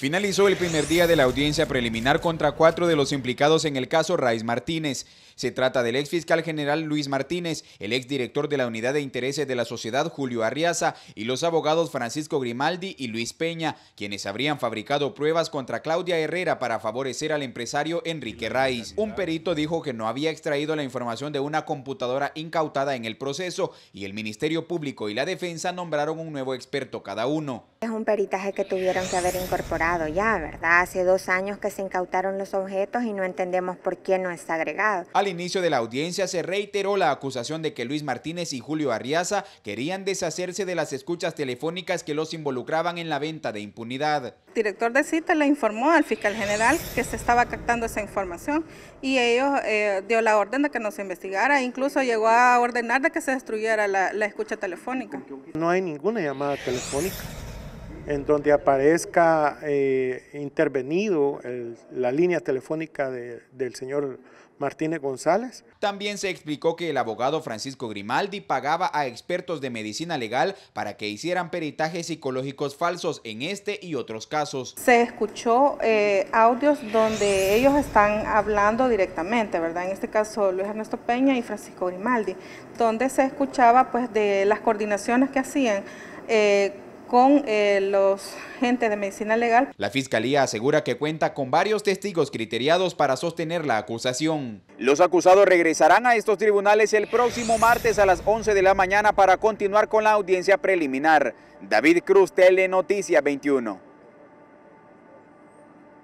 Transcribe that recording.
Finalizó el primer día de la audiencia preliminar contra cuatro de los implicados en el caso Raiz Martínez. Se trata del ex fiscal general Luis Martínez, el ex director de la Unidad de Intereses de la Sociedad Julio Arriaza y los abogados Francisco Grimaldi y Luis Peña, quienes habrían fabricado pruebas contra Claudia Herrera para favorecer al empresario Enrique Raiz. Un perito dijo que no había extraído la información de una computadora incautada en el proceso y el Ministerio Público y la defensa nombraron un nuevo experto cada uno. Es un peritaje que tuvieron que haber incorporado ya, ¿verdad? Hace dos años que se incautaron los objetos y no entendemos por qué no está agregado. Al inicio de la audiencia se reiteró la acusación de que Luis Martínez y Julio Arriaza querían deshacerse de las escuchas telefónicas que los involucraban en la venta de impunidad. El director de CITES le informó al fiscal general que se estaba captando esa información y ellos eh, dio la orden de que no se investigara, incluso llegó a ordenar de que se destruyera la escucha telefónica. No hay ninguna llamada telefónica en donde aparezca eh, intervenido la línea telefónica del señor Martínez González. También se explicó que el abogado Francisco Grimaldi pagaba a expertos de medicina legal para que hicieran peritajes psicológicos falsos en este y otros casos. Se escuchó eh, audios donde ellos están hablando directamente, ¿verdad? En este caso Luis Ernesto Peña y Francisco Grimaldi, donde se escuchaba pues de las coordinaciones que hacían eh, con eh, los agentes de medicina legal. La fiscalía asegura que cuenta con varios testigos criteriados para sostener la acusación. Los acusados regresarán a estos tribunales el próximo martes a las 11 de la mañana para continuar con la audiencia preliminar. David Cruz, Telenoticia 21.